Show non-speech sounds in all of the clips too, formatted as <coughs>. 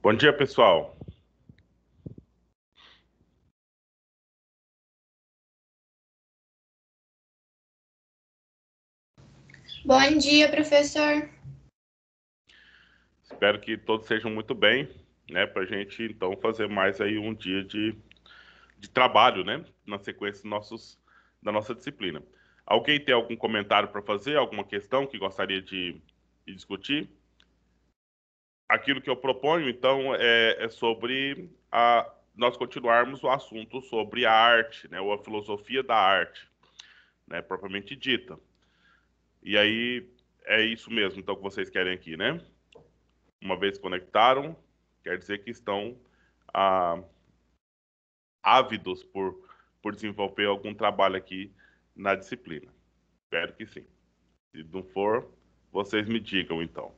Bom dia, pessoal. Bom dia, professor. Espero que todos sejam muito bem, né? Para a gente então fazer mais aí um dia de, de trabalho, né? Na sequência nossos, da nossa disciplina. Alguém tem algum comentário para fazer? Alguma questão que gostaria de, de discutir? aquilo que eu proponho, então, é, é sobre a, nós continuarmos o assunto sobre a arte, né, ou a filosofia da arte, né, propriamente dita. E aí é isso mesmo, então, que vocês querem aqui, né? Uma vez conectaram, quer dizer que estão ah, ávidos por, por desenvolver algum trabalho aqui na disciplina. Espero que sim. Se não for, vocês me digam então.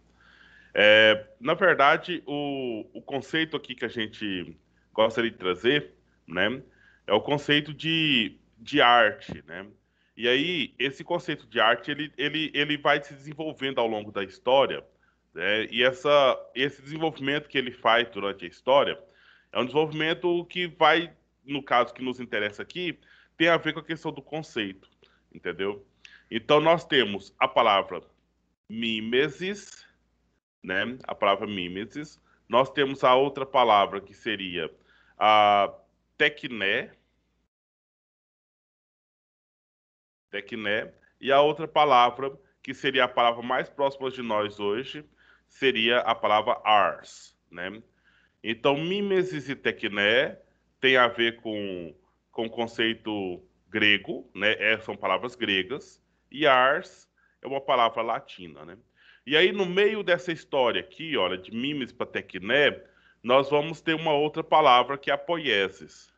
É, na verdade, o, o conceito aqui que a gente gostaria de trazer, né, é o conceito de, de arte, né? E aí, esse conceito de arte, ele, ele, ele vai se desenvolvendo ao longo da história, né? e essa, esse desenvolvimento que ele faz durante a história é um desenvolvimento que vai, no caso que nos interessa aqui, tem a ver com a questão do conceito, entendeu? Então, nós temos a palavra mimesis, né? A palavra mimesis. Nós temos a outra palavra que seria a tecné. Tecné. E a outra palavra, que seria a palavra mais próxima de nós hoje, seria a palavra ars, né? Então, mimesis e tecné tem a ver com, com o conceito grego, né? É, são palavras gregas. E ars é uma palavra latina, né? E aí, no meio dessa história aqui, olha, de mimes para tecné, nós vamos ter uma outra palavra que é apoieses,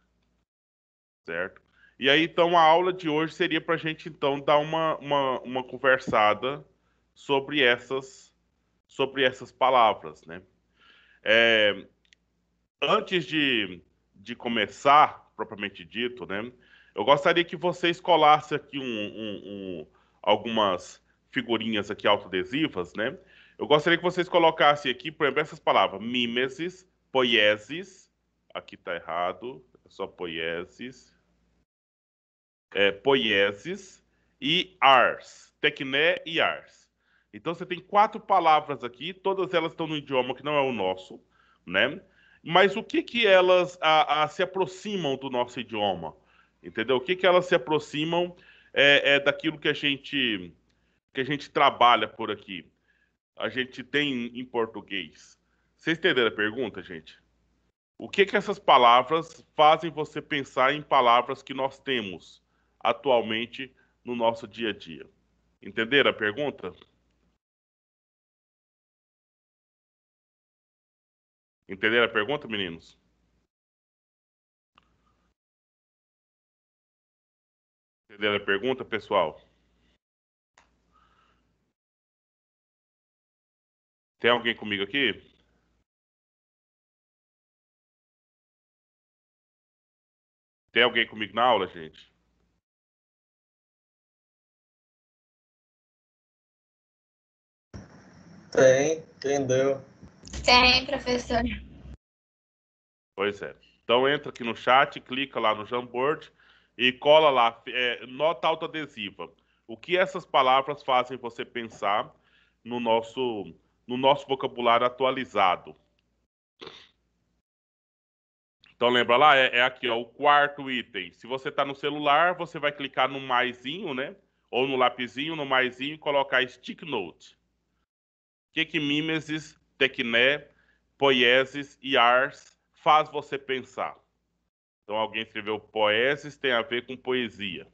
certo? E aí, então, a aula de hoje seria para a gente, então, dar uma, uma, uma conversada sobre essas, sobre essas palavras, né? É, antes de, de começar, propriamente dito, né? Eu gostaria que vocês colassem aqui um, um, um algumas figurinhas aqui autoadesivas, né? Eu gostaria que vocês colocassem aqui, por exemplo, essas palavras: mimesis, poiesis. Aqui está errado, é só poiesis. É, poiesis e ars, tecné e ars. Então você tem quatro palavras aqui, todas elas estão no idioma que não é o nosso, né? Mas o que que elas a, a, se aproximam do nosso idioma? Entendeu? O que que elas se aproximam é, é daquilo que a gente que a gente trabalha por aqui, a gente tem em português? Vocês entenderam a pergunta, gente? O que, que essas palavras fazem você pensar em palavras que nós temos atualmente no nosso dia a dia? Entenderam a pergunta? Entenderam a pergunta, meninos? Entenderam a pergunta, pessoal? Tem alguém comigo aqui? Tem alguém comigo na aula, gente? Tem, entendeu? Tem, professor. Pois é. Então entra aqui no chat, clica lá no Jamboard e cola lá, é, nota autoadesiva. O que essas palavras fazem você pensar no nosso no nosso vocabulário atualizado. Então lembra lá, é, é aqui ó, o quarto item. Se você está no celular, você vai clicar no maisinho, né? Ou no lapisinho, no maisinho e colocar stick note. O que que mimesis, tecné, poiesis e ars faz você pensar? Então alguém escreveu Poesis tem a ver com poesia.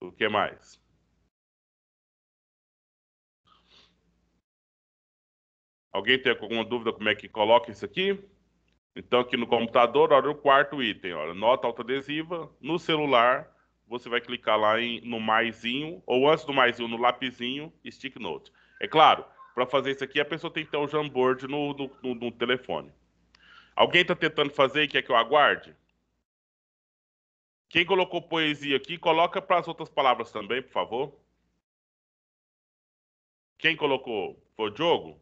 O que mais? Alguém tem alguma dúvida como é que coloca isso aqui? Então, aqui no computador, olha o quarto item, olha, nota autoadesiva. No celular, você vai clicar lá em, no maisinho, ou antes do maisinho, no lapisinho, stick note. É claro, para fazer isso aqui, a pessoa tem que ter o um Jamboard no, no, no, no telefone. Alguém está tentando fazer e quer que eu aguarde? Quem colocou poesia aqui, coloca para as outras palavras também, por favor. Quem colocou? Foi o Diogo?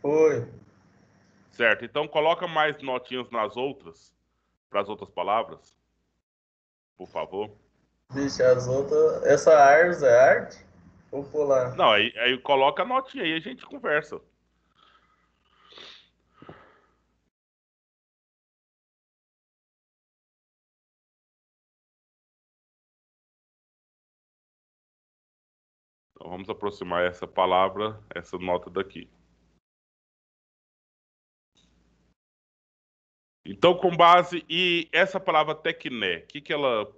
Foi. Certo, então coloca mais notinhas nas outras, para as outras palavras, por favor. Vixe, as outras. Essa ars é arte? lá. Não, aí, aí coloca a notinha aí a gente conversa. Então vamos aproximar essa palavra, essa nota daqui. Então, com base e essa palavra tecné, o que, que ela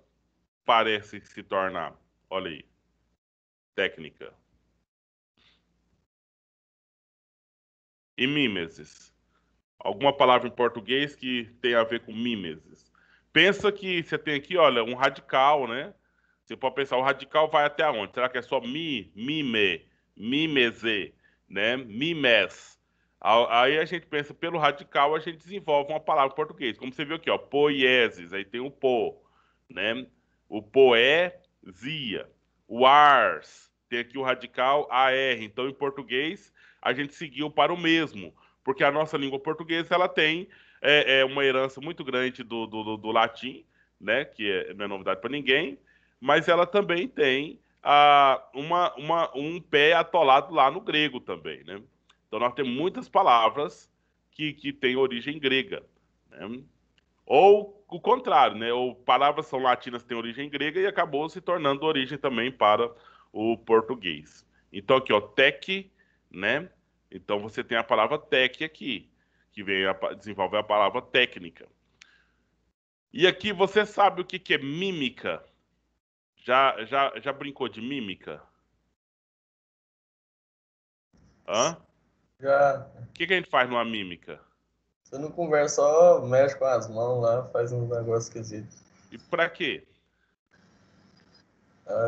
parece se tornar? Olha aí, técnica. E mimeses. Alguma palavra em português que tem a ver com mimeses? Pensa que você tem aqui, olha, um radical, né? Você pode pensar, o radical vai até onde? Será que é só mi, mime, mimeze, né? Mimes. Aí a gente pensa, pelo radical, a gente desenvolve uma palavra em português. Como você viu aqui, ó, poieses, aí tem o po, né? O poesia, o ars, tem aqui o radical AR. Então, em português, a gente seguiu para o mesmo, porque a nossa língua portuguesa, ela tem é, é uma herança muito grande do, do, do, do latim, né? Que é, não é novidade para ninguém mas ela também tem ah, uma, uma, um pé atolado lá no grego também, né? Então nós temos muitas palavras que, que têm origem grega, né? Ou o contrário, né? Ou palavras são latinas têm origem grega e acabou se tornando origem também para o português. Então aqui, ó, tec, né? Então você tem a palavra tec aqui, que vem a, desenvolve a palavra técnica. E aqui você sabe o que, que é mímica? Já, já, já brincou de mímica? Hã? Já. O que, que a gente faz numa mímica? Você não conversa, só mexe com as mãos lá, faz um negócio esquisito. E pra quê?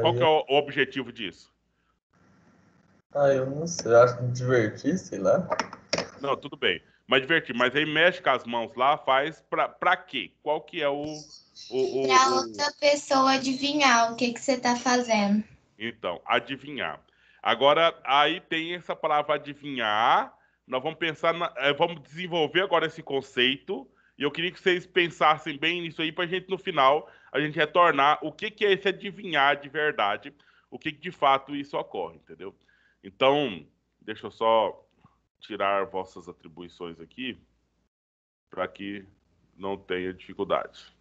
Qual que é o objetivo disso? Ah, eu não sei. Acho que divertir, sei lá. Não, tudo bem. Mas divertir. Mas aí mexe com as mãos lá, faz pra, pra quê? Qual que é o para a outra pessoa adivinhar o que, que você está fazendo. Então, adivinhar. Agora, aí tem essa palavra adivinhar. Nós vamos pensar, na, eh, vamos desenvolver agora esse conceito. E eu queria que vocês pensassem bem nisso aí, para a gente, no final, a gente retornar o que, que é esse adivinhar de verdade, o que, que de fato isso ocorre, entendeu? Então, deixa eu só tirar vossas atribuições aqui, para que não tenha dificuldade.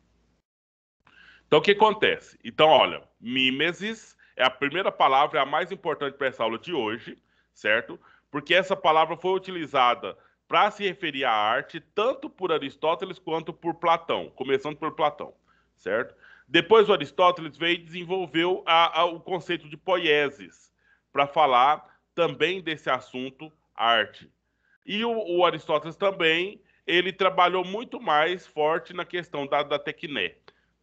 Então, o que acontece? Então, olha, mimesis é a primeira palavra, é a mais importante para essa aula de hoje, certo? Porque essa palavra foi utilizada para se referir à arte tanto por Aristóteles quanto por Platão, começando por Platão, certo? Depois o Aristóteles veio e desenvolveu a, a, o conceito de poieses para falar também desse assunto arte. E o, o Aristóteles também ele trabalhou muito mais forte na questão da, da tecné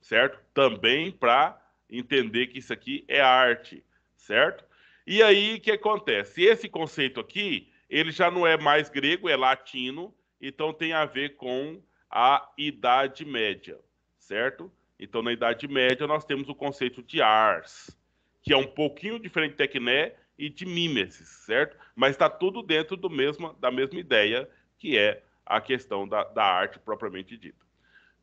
certo? Também para entender que isso aqui é arte, certo? E aí o que acontece? Esse conceito aqui, ele já não é mais grego, é latino, então tem a ver com a Idade Média, certo? Então na Idade Média nós temos o conceito de ars, que é um pouquinho diferente de tecné e de mimesis, certo? Mas está tudo dentro do mesmo, da mesma ideia que é a questão da, da arte propriamente dita.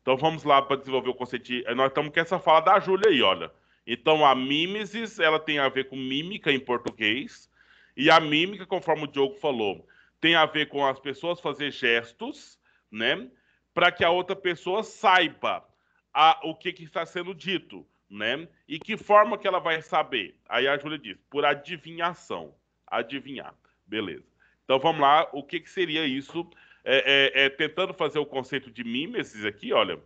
Então vamos lá para desenvolver o conceito. De... Nós estamos com essa fala da Júlia aí, olha. Então a mimesis, ela tem a ver com mímica em português, e a mímica, conforme o Diogo falou, tem a ver com as pessoas fazer gestos, né, para que a outra pessoa saiba a, o que, que está sendo dito, né? E que forma que ela vai saber? Aí a Júlia diz, por adivinhação, adivinhar. Beleza. Então vamos lá, o que, que seria isso é, é, é, tentando fazer o conceito de mimesis aqui, olha,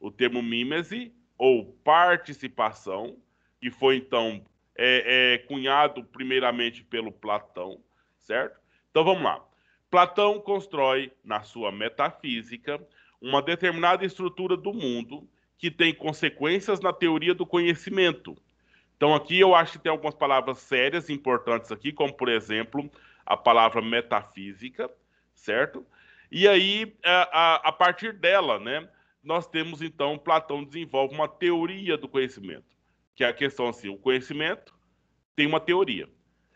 o termo mimese ou participação, que foi então é, é, cunhado primeiramente pelo Platão, certo? Então vamos lá. Platão constrói na sua metafísica uma determinada estrutura do mundo que tem consequências na teoria do conhecimento. Então, aqui eu acho que tem algumas palavras sérias, importantes aqui, como, por exemplo, a palavra metafísica, certo? E aí, a, é, a, a partir dela, né, nós temos então Platão desenvolve uma teoria do conhecimento, que é a questão assim, o conhecimento tem uma teoria.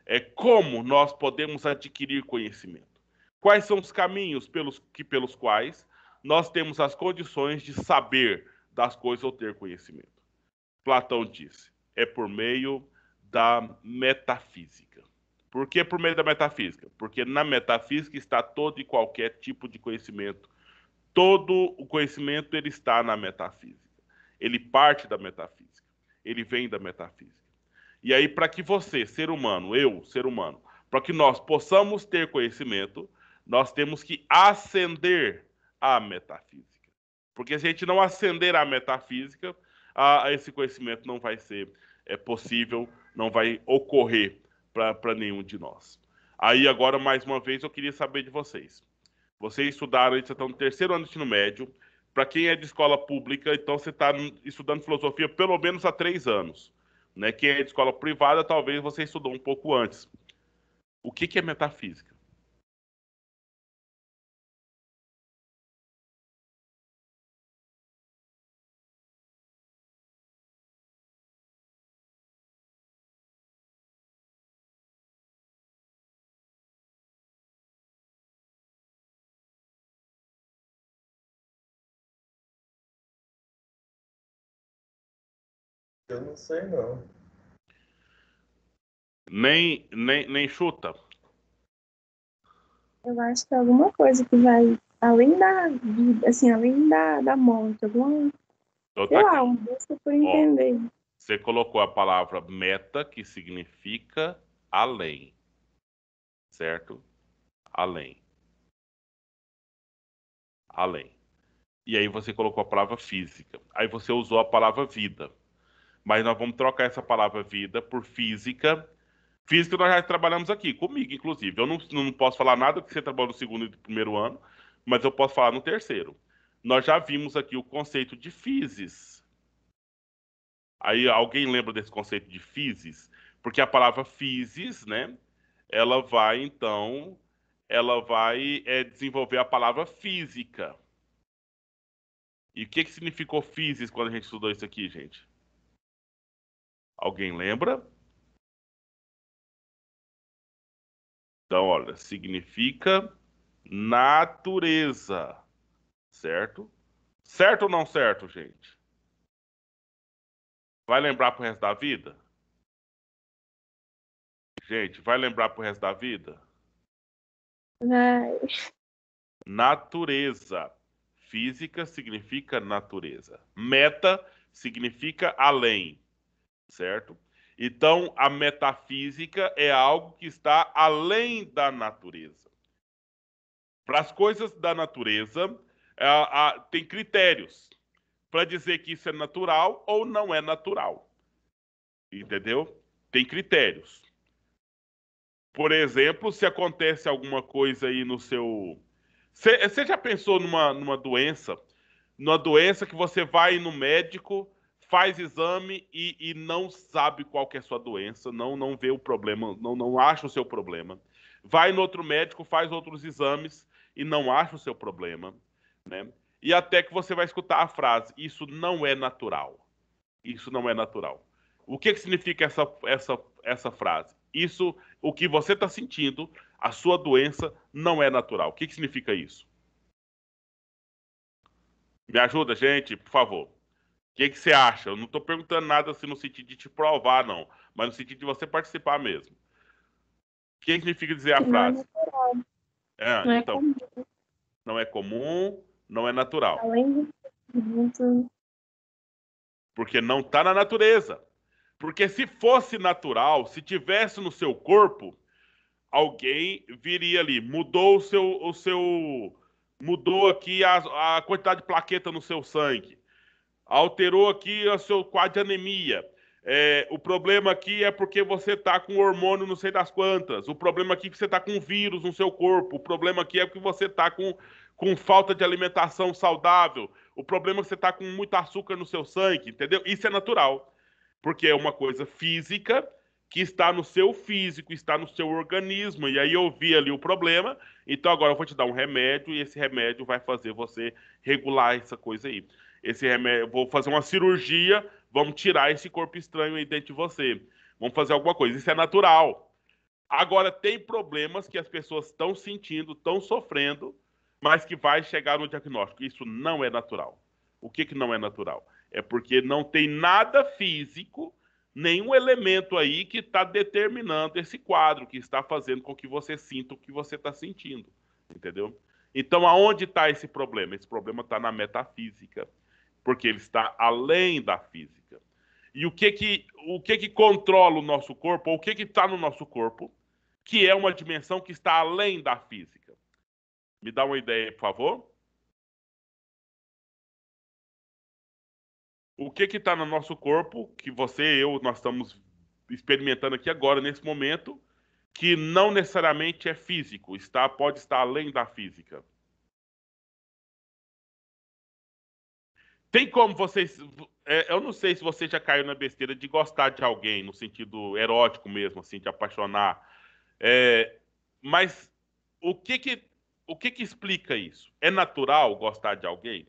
É como nós podemos adquirir conhecimento. Quais são os caminhos pelos que pelos quais nós temos as condições de saber das coisas ou ter conhecimento? Platão disse: é por meio da metafísica. Por que por meio da metafísica? Porque na metafísica está todo e qualquer tipo de conhecimento. Todo o conhecimento ele está na metafísica. Ele parte da metafísica. Ele vem da metafísica. E aí para que você, ser humano, eu, ser humano, para que nós possamos ter conhecimento, nós temos que acender a metafísica. Porque se a gente não acender a metafísica, a, a esse conhecimento não vai ser é, possível, não vai ocorrer para nenhum de nós. Aí agora, mais uma vez, eu queria saber de vocês. Vocês estudaram, vocês estão no terceiro ano de ensino médio. Para quem é de escola pública, então você está estudando filosofia pelo menos há três anos. Né? Quem é de escola privada, talvez você estudou um pouco antes. O que, que é metafísica? Eu não sei, não. Nem, nem, nem chuta. Eu acho que é alguma coisa que vai além da vida, assim, além da, da morte, alguma. Tô então sei tá lá, um por entender. você colocou a palavra meta, que significa além. Certo? Além. Além. E aí você colocou a palavra física. Aí você usou a palavra vida. Mas nós vamos trocar essa palavra vida por física. Física nós já trabalhamos aqui, comigo, inclusive. Eu não, não posso falar nada que você trabalhou no segundo e no primeiro ano, mas eu posso falar no terceiro. Nós já vimos aqui o conceito de physis. Aí alguém lembra desse conceito de physis? Porque a palavra physis, né? Ela vai então, ela vai é, desenvolver a palavra física. E o que, que significou physis quando a gente estudou isso aqui, gente? Alguém lembra? Então, olha, significa natureza, certo? Certo ou não certo, gente? Vai lembrar pro resto da vida? Gente, vai lembrar pro resto da vida? Natureza. Física significa natureza. Meta significa além certo? Então, a metafísica é algo que está além da natureza. Para as coisas da natureza, tem critérios para dizer que isso é natural ou não é natural. Entendeu? Tem critérios. Por exemplo, se acontece alguma coisa aí no seu. Você já pensou numa, numa doença? Numa doença que você vai no médico faz exame e, e, não sabe qual é a sua doença, não, não vê o problema, não, não acha o seu problema. Vai no outro médico, faz outros exames e não acha o seu problema. Né? E até que você vai escutar a frase: Isso não é natural. Isso não é natural. O que, que significa essa, essa, essa frase? Isso, o que você está sentindo, a sua doença não é natural. O que, que significa isso? Me ajuda, gente, por favor que, que você acha? Eu não estou perguntando nada assim no sentido de te provar, não, mas no sentido de você participar mesmo. O que significa dizer a não é frase? É, é, não é então, é comum. Não é comum, não é natural. porque não está na natureza. Porque se fosse natural, se tivesse no seu corpo, alguém viria ali, mudou o seu, o seu mudou aqui a, a quantidade de plaqueta no seu sangue alterou aqui o seu quadro de anemia. É, o problema aqui é porque você está com hormônio não sei das quantas. O problema aqui é que você está com vírus no seu corpo. O problema aqui é que você está com, com falta de alimentação saudável. O problema é que você está com muito açúcar no seu sangue, entendeu? Isso é natural, porque é uma coisa física que está no seu físico, está no seu organismo. E aí eu vi ali o problema. Então agora eu vou te dar um remédio e esse remédio vai fazer você regular essa coisa aí esse remédio, vou fazer uma cirurgia, vamos tirar esse corpo estranho aí dentro de você. Vamos fazer alguma coisa. Isso é natural. Agora tem problemas que as pessoas estão sentindo, estão sofrendo, mas que vai chegar no diagnóstico. Isso não é natural. O que, que não é natural? É porque não tem nada físico, nenhum elemento aí que está determinando esse quadro, que está fazendo com que você sinta o que você está sentindo. Entendeu? Então, aonde está esse problema? Esse problema está na metafísica porque ele está além da física. E o que que, o que, que controla o nosso corpo, ou o que que está no nosso corpo, que é uma dimensão que está além da física? Me dá uma ideia, por favor. O que que está no nosso corpo, que você e eu, nós estamos experimentando aqui agora, nesse momento, que não necessariamente é físico, está, pode estar além da física? Tem como vocês. É, eu não sei se você já caiu na besteira de gostar de alguém, no sentido erótico mesmo, assim, de apaixonar. É, mas o que que, o que que explica isso? É natural gostar de alguém?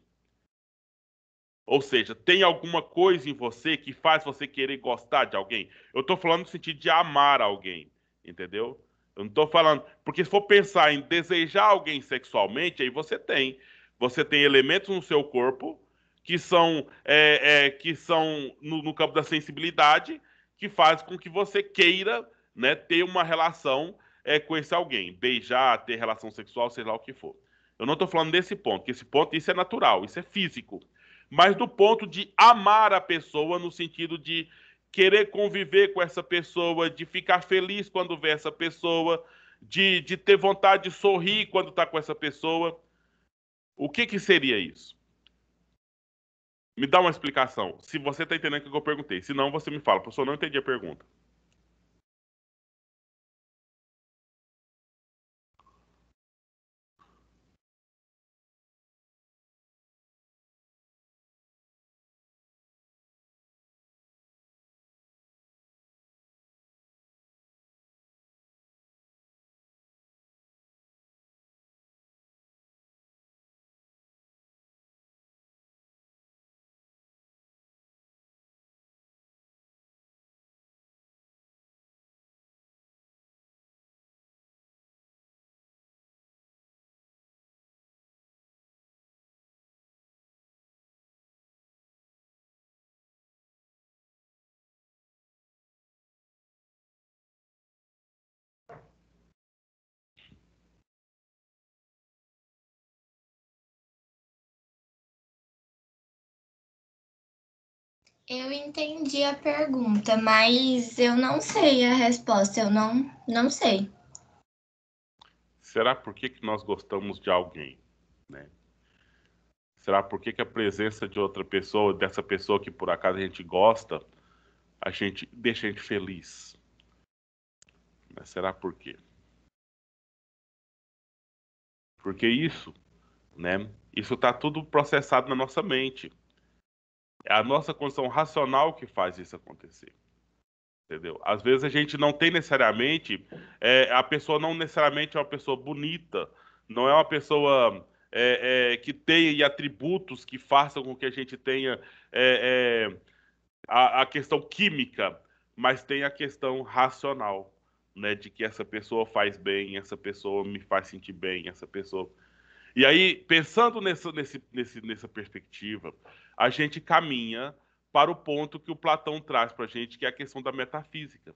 Ou seja, tem alguma coisa em você que faz você querer gostar de alguém? Eu estou falando no sentido de amar alguém, entendeu? Eu não estou falando. Porque se for pensar em desejar alguém sexualmente, aí você tem. Você tem elementos no seu corpo que são, é, é, que são no, no, campo da sensibilidade, que faz com que você queira né, ter uma relação é, com esse alguém, beijar, ter relação sexual, sei lá o que for. Eu não estou falando desse ponto, que esse ponto isso é natural, isso é físico. Mas do ponto de amar a pessoa, no sentido de querer conviver com essa pessoa, de ficar feliz quando vê essa pessoa, de, de ter vontade de sorrir quando está com essa pessoa. O que, que seria isso? Me dá uma explicação. Se você está entendendo o que eu perguntei. Se não, você me fala. Professor, não entendi a pergunta. Eu entendi a pergunta, mas eu não sei a resposta, eu não, não sei. Será por que, que nós gostamos de alguém? Né? Será por que, que a presença de outra pessoa, dessa pessoa que por acaso a gente gosta, a gente deixa a gente feliz? Mas será por quê? Porque isso, né? Isso está tudo processado na nossa mente. É a nossa condição racional que faz isso acontecer. Entendeu? Às vezes a gente não tem necessariamente. É, a pessoa não necessariamente é uma pessoa bonita, não é uma pessoa é, é, que tenha atributos que façam com que a gente tenha é, é, a, a, questão química, mas tem a questão racional, né? De que essa pessoa faz bem, essa pessoa me faz sentir bem, essa pessoa. E aí, pensando nessa, nesse, nesse, nessa perspectiva, a gente caminha para o ponto que o Platão traz para a gente, que é a questão da metafísica,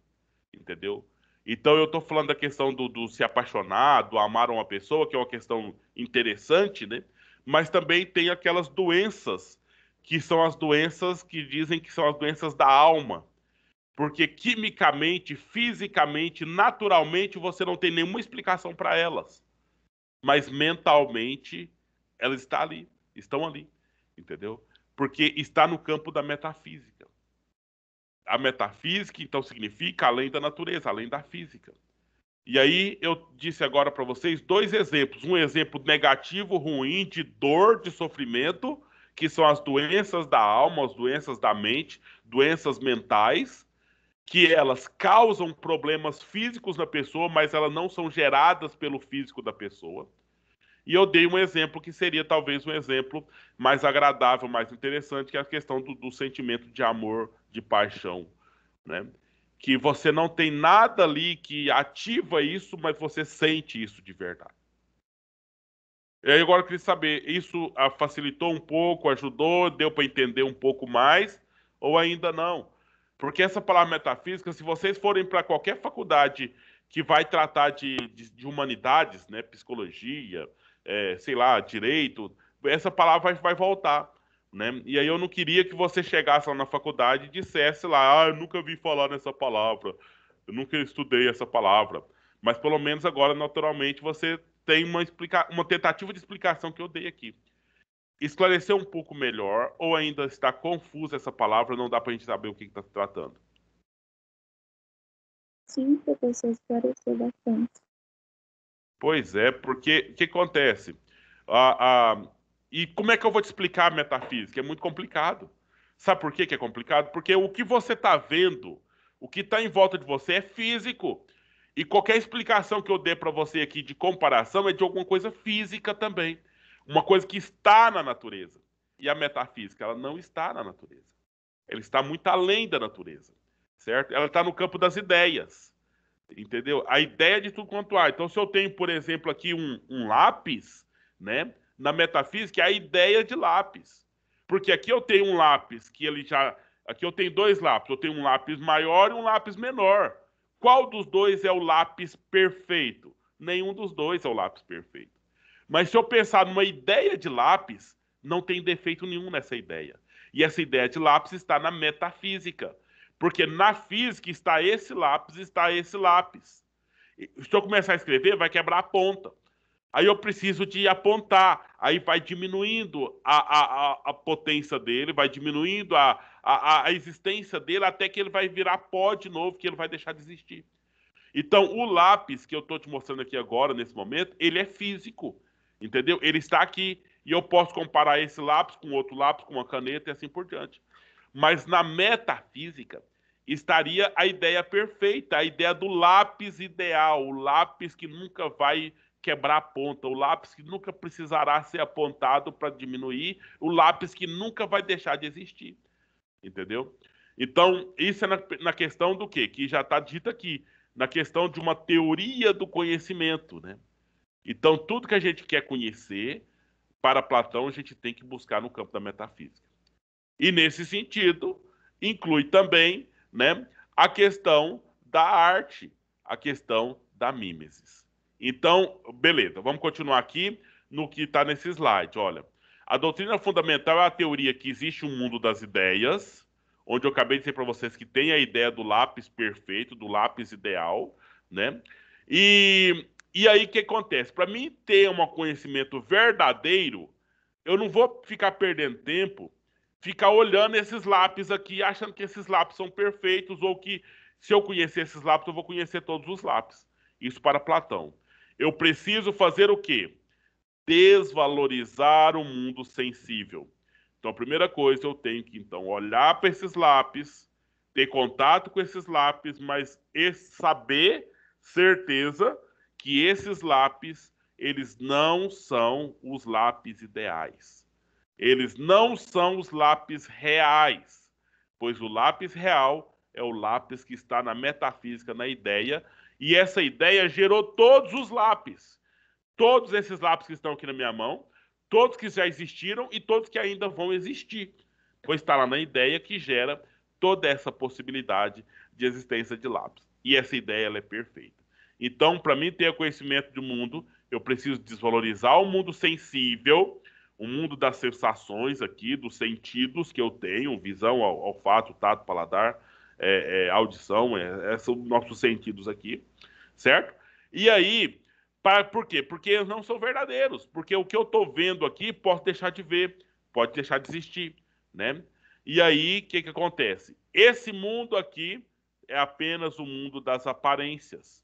entendeu? Então eu estou falando da questão do, do, se apaixonar, do amar uma pessoa, que é uma questão interessante, né? Mas também tem aquelas doenças que são as doenças que dizem que são as doenças da alma, porque quimicamente, fisicamente, naturalmente você não tem nenhuma explicação para elas, mas mentalmente elas estão ali, estão ali, entendeu? porque está no campo da metafísica. A metafísica, então, significa além da natureza, além da física. E aí eu disse agora para vocês dois exemplos. Um exemplo negativo, ruim, de dor, de sofrimento, que são as doenças da alma, as doenças da mente, doenças mentais, que elas causam problemas físicos na pessoa, mas elas não são geradas pelo físico da pessoa. E eu dei um exemplo que seria talvez um exemplo mais agradável, mais interessante, que é a questão do, do sentimento de amor, de paixão. Né? Que você não tem nada ali que ativa isso, mas você sente isso de verdade. E aí agora eu queria saber, isso ah, facilitou um pouco, ajudou, deu para entender um pouco mais, ou ainda não? Porque essa palavra metafísica, se vocês forem para qualquer faculdade que vai tratar de, de, de humanidades, né, psicologia, é, sei lá, direito, essa palavra vai, vai voltar. Né? E aí eu não queria que você chegasse lá na faculdade e dissesse lá, ah, eu nunca vi falar nessa palavra, eu nunca estudei essa palavra. Mas pelo menos agora, naturalmente, você tem uma, explica uma tentativa de explicação que eu dei aqui. Esclarecer um pouco melhor, ou ainda está confusa essa palavra, não dá para a gente saber o que está se tratando. Sim, professor, esclareceu bastante. Pois é, porque o que acontece? Ah, ah, e como é que eu vou te explicar a metafísica? É muito complicado. Sabe por que, que é complicado? Porque o que você está vendo, o que está em volta de você é físico. E qualquer explicação que eu dê para você aqui de comparação é de alguma coisa física também. Uma coisa que está na natureza. E a metafísica, ela não está na natureza. Ela está muito além da natureza, certo? Ela está no campo das ideias. Entendeu? A ideia de tudo quanto há. Então, se eu tenho, por exemplo, aqui um, um lápis, né? Na metafísica, é a ideia de lápis. Porque aqui eu tenho um lápis que ele já. Aqui eu tenho dois lápis. Eu tenho um lápis maior e um lápis menor. Qual dos dois é o lápis perfeito? Nenhum dos dois é o lápis perfeito. Mas se eu pensar numa ideia de lápis, não tem defeito nenhum nessa ideia. E essa ideia de lápis está na metafísica. Porque na física está esse lápis, está esse lápis. Se eu começar a escrever, vai quebrar a ponta. Aí eu preciso de apontar, aí vai diminuindo a, a, a potência dele, vai diminuindo a, a, a existência dele, até que ele vai virar pó de novo, que ele vai deixar de existir. Então, o lápis que eu estou te mostrando aqui agora, nesse momento, ele é físico, entendeu? Ele está aqui e eu posso comparar esse lápis com outro lápis, com uma caneta e assim por diante. Mas na metafísica, estaria a ideia perfeita, a ideia do lápis ideal, o lápis que nunca vai quebrar a ponta, o lápis que nunca precisará ser apontado para diminuir, o lápis que nunca vai deixar de existir. Entendeu? Então, isso é na, na questão do quê? Que já está dito aqui, na questão de uma teoria do conhecimento, né? Então, tudo que a gente quer conhecer, para Platão, a gente tem que buscar no campo da metafísica. E nesse sentido, inclui também né? A questão da arte, a questão da mimesis. Então, beleza, vamos continuar aqui no que está nesse slide. Olha, a doutrina fundamental é a teoria que existe um mundo das ideias, onde eu acabei de dizer para vocês que tem a ideia do lápis perfeito, do lápis ideal, né? E, e aí o que acontece? Para mim ter um conhecimento verdadeiro, eu não vou ficar perdendo tempo ficar olhando esses lápis aqui, achando que esses lápis são perfeitos ou que se eu conhecer esses lápis, eu vou conhecer todos os lápis. Isso para Platão. Eu preciso fazer o quê? Desvalorizar o mundo sensível. Então, a primeira coisa, eu tenho que então olhar para esses lápis, ter contato com esses lápis, mas saber certeza que esses lápis eles não são os lápis ideais. Eles não são os lápis reais, pois o lápis real é o lápis que está na metafísica, na ideia, e essa ideia gerou todos os lápis. Todos esses lápis que estão aqui na minha mão, todos que já existiram e todos que ainda vão existir, pois está lá na ideia que gera toda essa possibilidade de existência de lápis. E essa ideia ela é perfeita. Então, para mim ter conhecimento do mundo, eu preciso desvalorizar o mundo sensível o mundo das sensações aqui, dos sentidos que eu tenho, visão, olfato, tato, paladar, é, é, audição, é, é, são nossos sentidos aqui, certo? E aí, pra, por quê? Porque eles não são verdadeiros, porque o que eu estou vendo aqui pode deixar de ver, pode deixar de existir, né? E aí, o que, que acontece? Esse mundo aqui é apenas o mundo das aparências.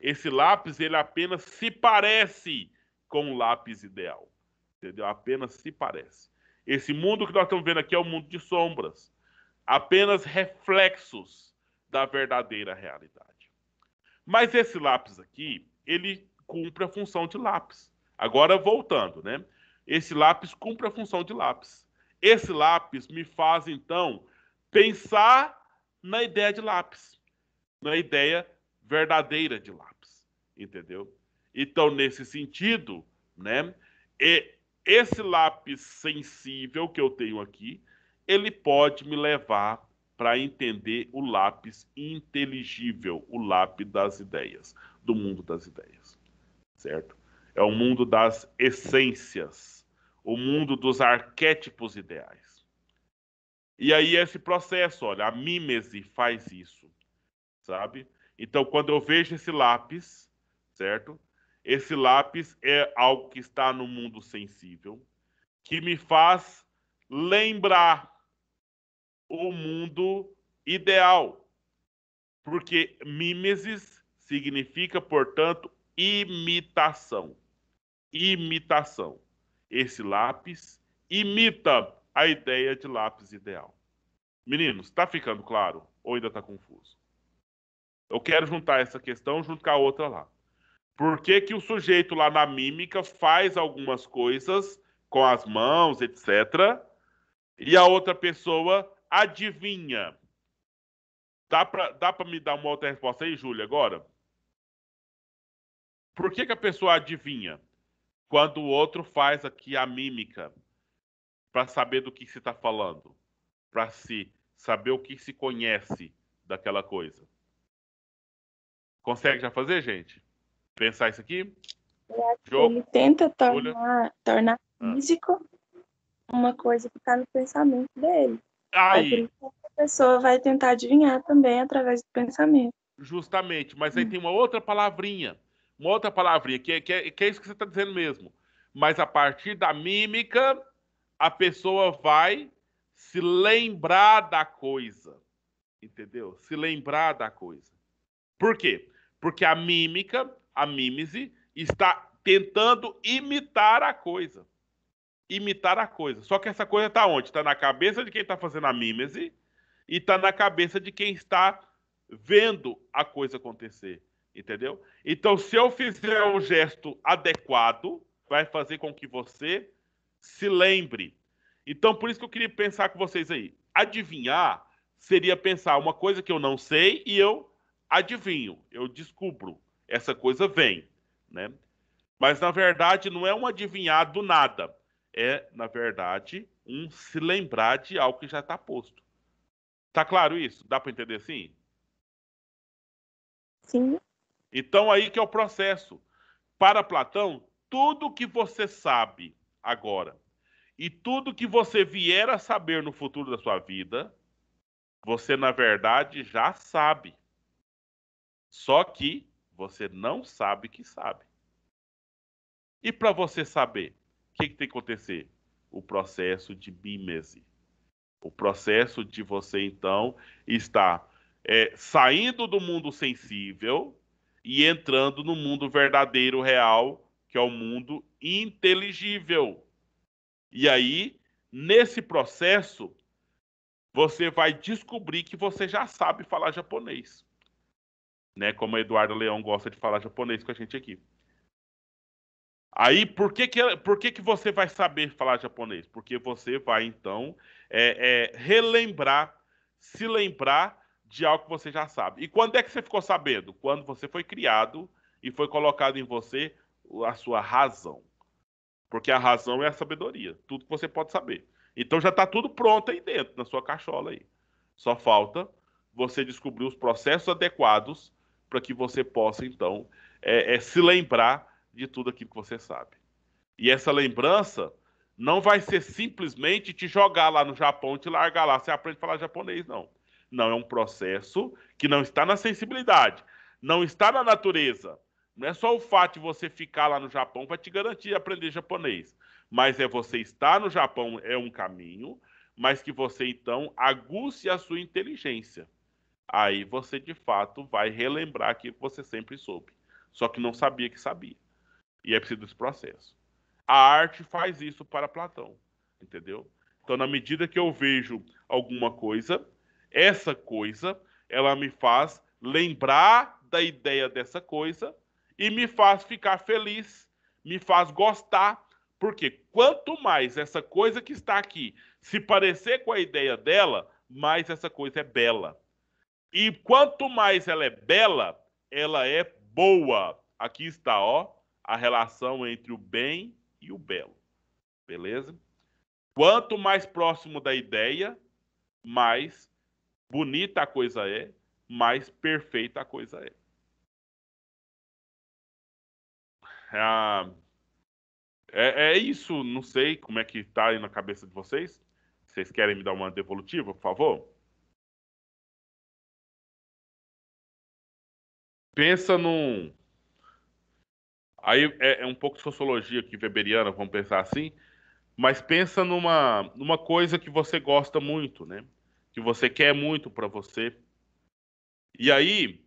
Esse lápis, ele apenas se parece com o lápis ideal. Entendeu? Apenas se parece. Esse mundo que nós estamos vendo aqui é um mundo de sombras, apenas reflexos da verdadeira realidade. Mas esse lápis aqui, ele cumpre a função de lápis. Agora voltando, né? Esse lápis cumpre a função de lápis. Esse lápis me faz então pensar na ideia de lápis, na ideia verdadeira de lápis, entendeu? Então, nesse sentido, né, é esse lápis sensível que eu tenho aqui, ele pode me levar para entender o lápis inteligível, o lápis das ideias, do mundo das ideias, certo? É o mundo das essências, o mundo dos arquétipos ideais. E aí esse processo, olha, a mímese faz isso, sabe? Então, quando eu vejo esse lápis, certo? Esse lápis é algo que está no mundo sensível, que me faz lembrar o mundo ideal. Porque mimesis significa, portanto, imitação. Imitação. Esse lápis imita a ideia de lápis ideal. Meninos, está ficando claro ou ainda está confuso? Eu quero juntar essa questão junto com a outra lá. Por que, que o sujeito lá na mímica faz algumas coisas com as mãos, etc., e a outra pessoa adivinha? Dá para dá pra me dar uma outra resposta aí, Júlia, agora? Por que, que a pessoa adivinha? Quando o outro faz aqui a mímica para saber do que se está falando, para se saber o que se conhece daquela coisa. Consegue já fazer, gente? pensar isso aqui. ele tenta tornar, tornar ah. físico uma coisa que está no pensamento dele. Aí. a pessoa vai tentar adivinhar também através do pensamento. Justamente, mas aí hum. tem uma outra palavrinha, uma outra palavrinha, que é, que é, que é isso que você está dizendo mesmo. Mas a partir da mímica, a pessoa vai se lembrar da coisa. Entendeu? Se lembrar da coisa. Por quê? Porque a mímica a mímese está tentando imitar a coisa. Imitar a coisa. Só que essa coisa está onde? Está na cabeça de quem está fazendo a mímese e está na cabeça de quem está vendo a coisa acontecer. Entendeu? Então, se eu fizer um gesto adequado, vai fazer com que você se lembre. Então, por isso que eu queria pensar com vocês aí. Adivinhar seria pensar uma coisa que eu não sei e eu adivinho, eu descubro essa coisa vem, né? Mas na verdade não é um adivinhar do nada, é na verdade um se lembrar de algo que já está posto. Tá claro isso? Dá para entender assim? Sim. Então aí que é o processo. Para Platão, tudo que você sabe agora e tudo que você vier a saber no futuro da sua vida, você na verdade já sabe. Só que você não sabe que sabe. E para você saber, o que, que tem que acontecer? O processo de bímese. O processo de você, então, estar é, saindo do mundo sensível e entrando no mundo verdadeiro, real, que é o mundo inteligível. E aí, nesse processo, você vai descobrir que você já sabe falar japonês né? Como a Eduardo Leão gosta de falar japonês com a gente aqui. Aí, por que que, por que que você vai saber falar japonês? Porque você vai, então, é, é, relembrar, se lembrar de algo que você já sabe. E quando é que você ficou sabendo? Quando você foi criado e foi colocado em você a sua razão. Porque a razão é a sabedoria, tudo que você pode saber. Então já está tudo pronto aí dentro, na sua cachola aí. Só falta você descobrir os processos adequados para que você possa, então, é, é, se lembrar de tudo aquilo que você sabe. E essa lembrança não vai ser simplesmente te jogar lá no Japão e te largar lá. Você aprende a falar japonês, não. Não, é um processo que não está na sensibilidade, não está na natureza. Não é só o fato de você ficar lá no Japão vai te garantir aprender japonês. Mas é você estar no Japão é um caminho, mas que você então aguce a sua inteligência. Aí você de fato vai relembrar aquilo que você sempre soube, só que não sabia que sabia. E é preciso esse processo. A arte faz isso para Platão, entendeu? Então, na medida que eu vejo alguma coisa, essa coisa, ela me faz lembrar da ideia dessa coisa e me faz ficar feliz, me faz gostar, porque quanto mais essa coisa que está aqui se parecer com a ideia dela, mais essa coisa é bela. E quanto mais ela é bela, ela é boa. Aqui está, ó, a relação entre o bem e o belo. Beleza? Quanto mais próximo da ideia, mais bonita a coisa é, mais perfeita a coisa é. Ah, é, é, isso, não sei como é que está aí na cabeça de vocês. Vocês querem me dar uma devolutiva, por favor? pensa num. Aí é, é um pouco de sociologia aqui, weberiana, vamos pensar assim, mas pensa numa, numa coisa que você gosta muito, né? Que você quer muito para você. E aí,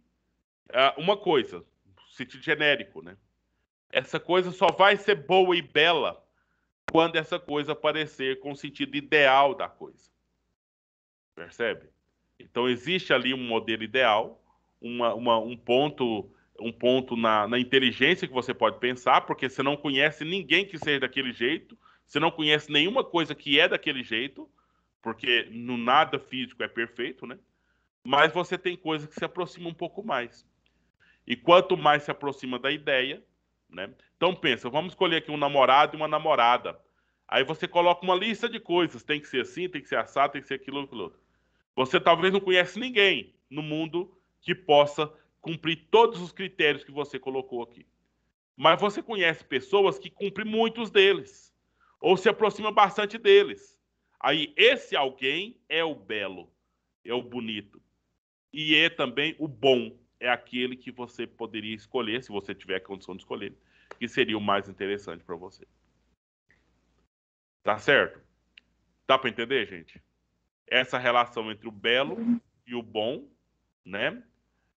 ah, uma coisa, sentido genérico, né? Essa coisa só vai ser boa e bela quando essa coisa aparecer com o sentido ideal da coisa. Percebe? Então existe ali um modelo ideal uma, uma, um ponto um ponto na, na inteligência que você pode pensar, porque você não conhece ninguém que seja daquele jeito, você não conhece nenhuma coisa que é daquele jeito, porque no nada físico é perfeito, né? Mas você tem coisas que se aproximam um pouco mais. E quanto mais se aproxima da ideia, né? Então pensa, vamos escolher aqui um namorado e uma namorada. Aí você coloca uma lista de coisas, tem que ser assim, tem que ser assado, tem que ser aquilo, aquilo. Você talvez não conhece ninguém no mundo que possa cumprir todos os critérios que você colocou aqui. Mas você conhece pessoas que cumprem muitos deles, ou se aproxima bastante deles. Aí esse alguém é o belo, é o bonito. E é também o bom, é aquele que você poderia escolher, se você tiver a condição de escolher, que seria o mais interessante para você. Tá certo? Dá para entender, gente? Essa relação entre o belo e o bom, né?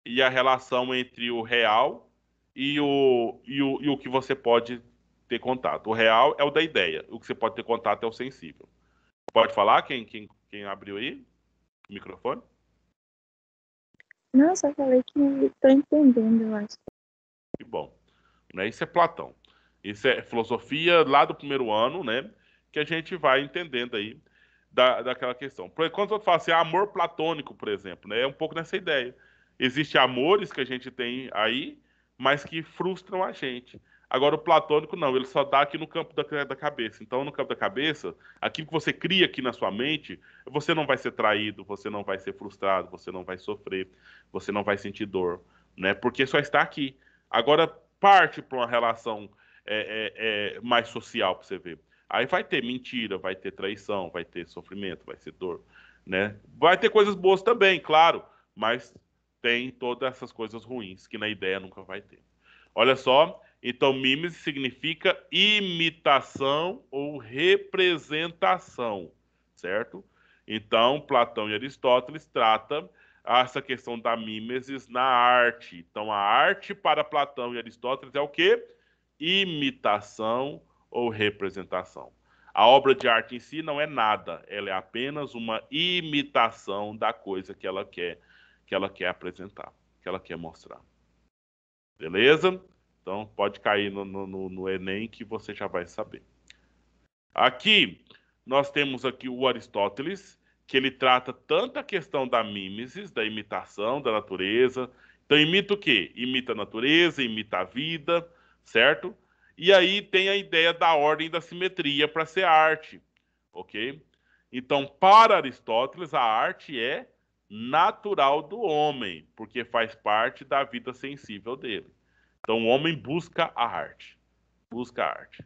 e a relação entre o real e o, e o, e o que você pode ter contato. O real é o da ideia, o que você pode ter contato é o sensível. Pode falar quem, quem, quem abriu aí o microfone? Não, só falei que estou entendendo, eu acho. Que bom. Né? Isso é Platão. Isso é filosofia lá do primeiro ano, né? Que a gente vai entendendo aí da, daquela questão. Quando eu falo assim, amor platônico, por exemplo, né? É um pouco nessa ideia. Existem amores que a gente tem aí, mas que frustram a gente. Agora, o platônico não, ele só dá aqui no campo da, da, cabeça. Então, no campo da cabeça, aquilo que você cria aqui na sua mente, você não vai ser traído, você não vai ser frustrado, você não vai sofrer, você não vai sentir dor, né? Porque só está aqui. Agora, parte para uma relação é, é, é, mais social, para você ver. Aí vai ter mentira, vai ter traição, vai ter sofrimento, vai ter dor, né? Vai ter coisas boas também, claro, mas tem todas essas coisas ruins que na ideia nunca vai ter. Olha só, então mimese significa imitação ou representação, certo? Então Platão e Aristóteles tratam essa questão da mimesis na arte. Então a arte para Platão e Aristóteles é o quê? Imitação ou representação. A obra de arte em si não é nada, ela é apenas uma imitação da coisa que ela quer que ela quer apresentar, que ela quer mostrar. Beleza? Então pode cair no, no, no Enem que você já vai saber. Aqui nós temos aqui o Aristóteles, que ele trata tanto a questão da mimesis, da imitação da natureza. Então imita o quê? Imita a natureza, imita a vida, certo? E aí tem a ideia da ordem da simetria para ser arte, ok? Então, para Aristóteles, a arte é natural do homem, porque faz parte da vida sensível dele. Então o homem busca a arte, busca a arte.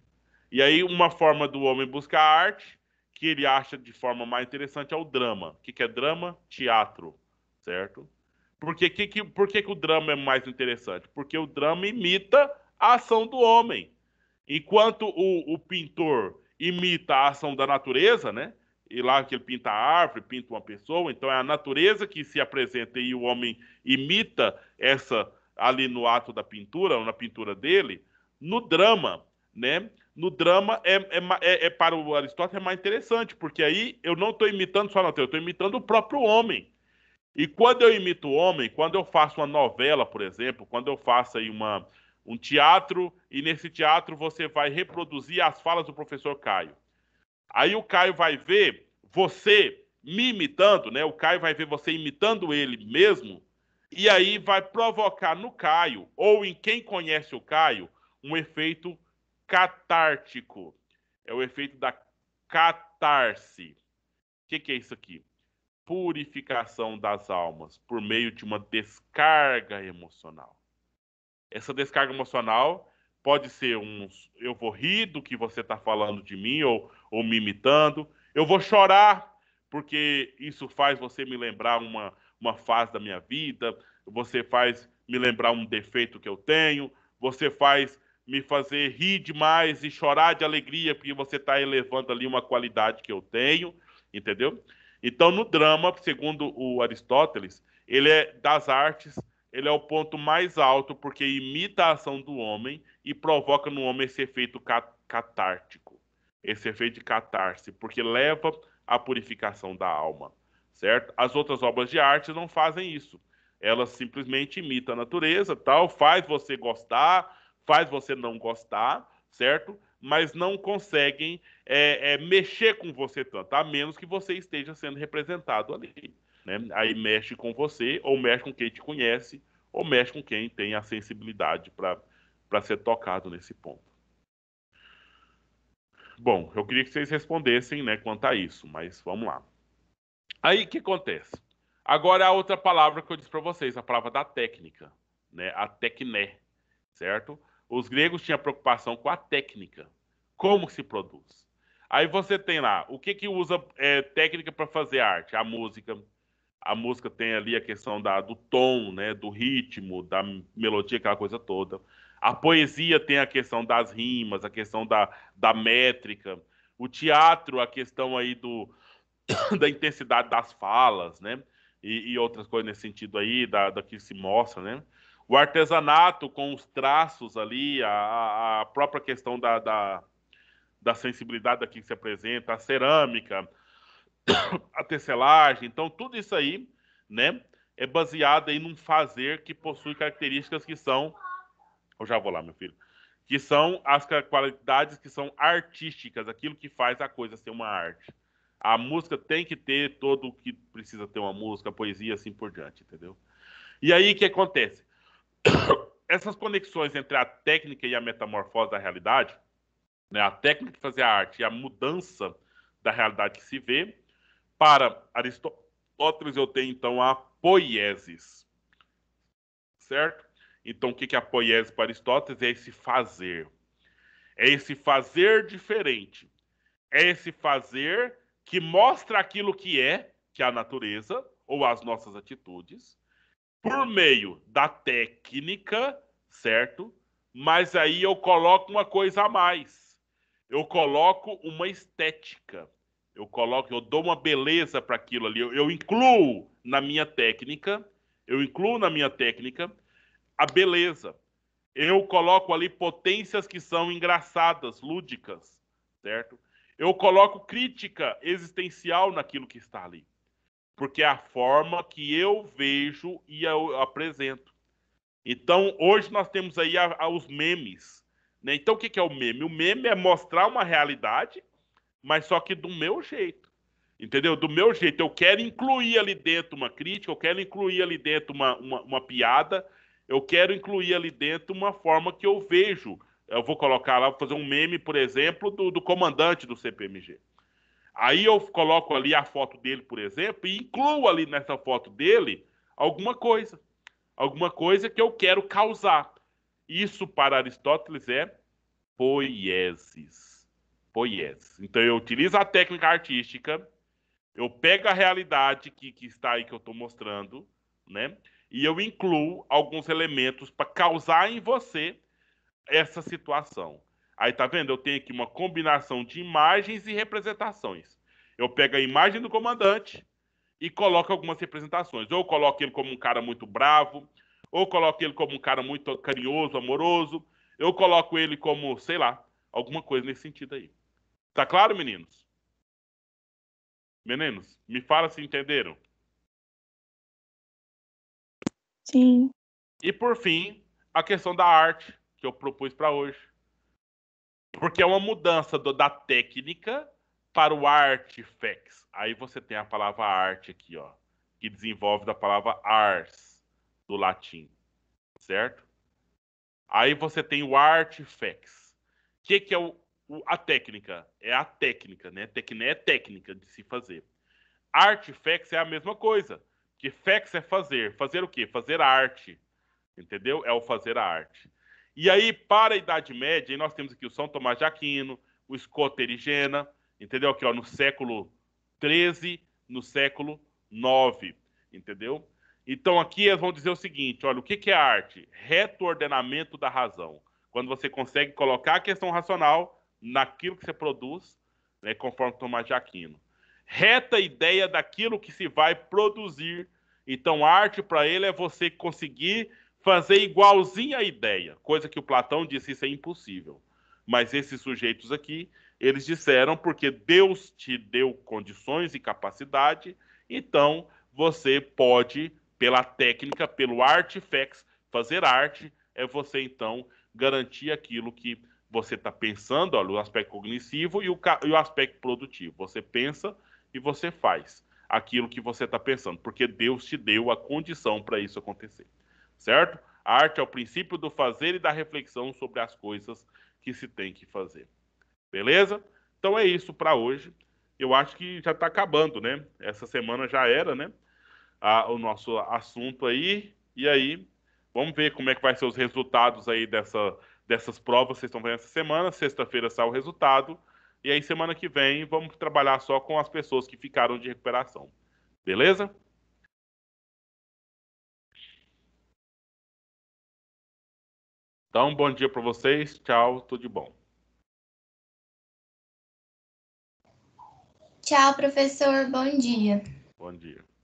E aí uma forma do homem buscar a arte que ele acha de forma mais interessante é o drama. O que, que é drama? Teatro, certo? Porque que, que, por que, que o drama é mais interessante? Porque o drama imita a ação do homem. Enquanto o, o pintor imita a ação da natureza, né? e lá que ele pinta a árvore, pinta uma pessoa, então é a natureza que se apresenta e o homem imita essa ali no ato da pintura, ou na pintura dele, no drama, né? No drama é, é, é, é para o Aristóteles é mais interessante, porque aí eu não estou imitando só a natureza, eu estou imitando o próprio homem. E quando eu imito o homem, quando eu faço uma novela, por exemplo, quando eu faço aí uma, um teatro, e nesse teatro você vai reproduzir as falas do professor Caio. Aí o Caio vai ver você me imitando, né? O Caio vai ver você imitando ele mesmo, e aí vai provocar no Caio, ou em quem conhece o Caio, um efeito catártico. É o efeito da catarse. O que, que é isso aqui? Purificação das almas por meio de uma descarga emocional. Essa descarga emocional Pode ser um eu vou rir do que você está falando de mim ou, ou me imitando. Eu vou chorar porque isso faz você me lembrar uma, uma fase da minha vida, você faz me lembrar um defeito que eu tenho, você faz me fazer rir demais e chorar de alegria porque você está elevando ali uma qualidade que eu tenho, entendeu? Então, no drama, segundo o Aristóteles, ele é das artes, ele é o ponto mais alto porque imita a ação do homem e provoca no homem esse efeito cat catártico, esse efeito de catarse, porque leva à purificação da alma, certo? As outras obras de arte não fazem isso. Elas simplesmente imitam a natureza, tal, faz você gostar, faz você não gostar, certo? Mas não conseguem é, é, mexer com você tanto, a menos que você esteja sendo representado ali. Né? Aí mexe com você, ou mexe com quem te conhece, ou mexe com quem tem a sensibilidade para para ser tocado nesse ponto. Bom, eu queria que vocês respondessem né, quanto a isso, mas vamos lá. Aí o que acontece? Agora a outra palavra que eu disse para vocês, a palavra da técnica, né? A tecné, certo? Os gregos tinham preocupação com a técnica, como se produz. Aí você tem lá, o que que usa é, técnica para fazer arte? A música. A música tem ali a questão da, do tom, né? Do ritmo, da melodia, aquela coisa toda. A poesia tem a questão das rimas, a questão da, da métrica. O teatro, a questão aí do, <coughs> da intensidade das falas, né? E, e outras coisas nesse sentido aí, da, da que se mostra, né? O artesanato com os traços ali, a, a própria questão da, da, da sensibilidade da que se apresenta, a cerâmica, <coughs> a tecelagem. Então, tudo isso aí, né? É baseado aí num fazer que possui características que são eu já vou lá, meu filho. Que são as qualidades que são artísticas, aquilo que faz a coisa ser uma arte. A música tem que ter todo o que precisa ter uma música, poesia, assim por diante, entendeu? E aí o que acontece? <coughs> Essas conexões entre a técnica e a metamorfose da realidade, né, a técnica de fazer a arte e a mudança da realidade que se vê, para Aristóteles eu tenho então a poiesis, certo? Então, o que, que é a poiese para Aristóteles? É esse fazer. É esse fazer diferente. É esse fazer que mostra aquilo que é, que é a natureza, ou as nossas atitudes, por meio da técnica, certo? Mas aí eu coloco uma coisa a mais. Eu coloco uma estética. Eu coloco, eu dou uma beleza para aquilo ali. Eu, eu incluo na minha técnica, eu incluo na minha técnica a beleza. Eu coloco ali potências que são engraçadas, lúdicas, certo? Eu coloco crítica existencial naquilo que está ali. Porque é a forma que eu vejo e eu apresento. Então, hoje nós temos aí a, a, os memes. Né? Então, o que, que é o meme? O meme é mostrar uma realidade, mas só que do meu jeito. Entendeu? Do meu jeito. Eu quero incluir ali dentro uma crítica, eu quero incluir ali dentro uma, uma, uma piada, eu quero incluir ali dentro uma forma que eu vejo. Eu vou colocar lá, vou fazer um meme, por exemplo, do, do comandante do CPMG. Aí eu coloco ali a foto dele, por exemplo, e incluo ali nessa foto dele alguma coisa. Alguma coisa que eu quero causar. Isso para Aristóteles é poiesis. Poiesis. Então eu utilizo a técnica artística, eu pego a realidade que, que está aí que eu estou mostrando, né? e eu incluo alguns elementos para causar em você essa situação. Aí tá vendo? Eu tenho aqui uma combinação de imagens e representações. Eu pego a imagem do comandante e coloco algumas representações. Ou coloco ele como um cara muito bravo, ou coloco ele como um cara muito carinhoso, amoroso, eu coloco ele como, sei lá, alguma coisa nesse sentido aí. Tá claro, meninos? Meninos, me fala se entenderam. Sim. E por fim, a questão da arte que eu propus para hoje. Porque é uma mudança do, da técnica para o artifacts. Aí você tem a palavra arte aqui, ó, que desenvolve da palavra ars do latim, certo? Aí você tem o artifacts. O que, que é o, o, a técnica? É a técnica, né? Tecné é técnica de se fazer. Artifacts é a mesma coisa. Que fex é fazer. Fazer o quê? Fazer a arte. Entendeu? É o fazer a arte. E aí, para a Idade Média, nós temos aqui o São Tomás de Aquino, o Scott Erigena, entendeu? Aqui, ó, no século 13, no século 9, entendeu? Então, aqui eles vão dizer o seguinte, olha, o que, é arte? Reto ordenamento da razão. Quando você consegue colocar a questão racional naquilo que você produz, né, conforme Tomás de Aquino reta ideia daquilo que se vai produzir. Então, arte para ele é você conseguir fazer igualzinho a ideia, coisa que o Platão disse isso é impossível. Mas esses sujeitos aqui, eles disseram porque Deus te deu condições e capacidade, então você pode, pela técnica, pelo artifex, fazer arte, é você então garantir aquilo que você está pensando, olha, o aspecto cognitivo e o, e o aspecto produtivo. Você pensa e você faz aquilo que você está pensando, porque Deus te deu a condição para isso acontecer, certo? A arte é o princípio do fazer e da reflexão sobre as coisas que se tem que fazer. Beleza? Então é isso para hoje. Eu acho que já está acabando, né? Essa semana já era, né? A, o nosso assunto aí. E aí, vamos ver como é que vai ser os resultados aí dessa, dessas provas que vocês estão vendo essa semana. Sexta-feira sai o resultado. E aí, semana que vem, vamos trabalhar só com as pessoas que ficaram de recuperação. Beleza? Então, bom dia para vocês. Tchau, tudo de bom. Tchau, professor. Bom dia. Bom dia.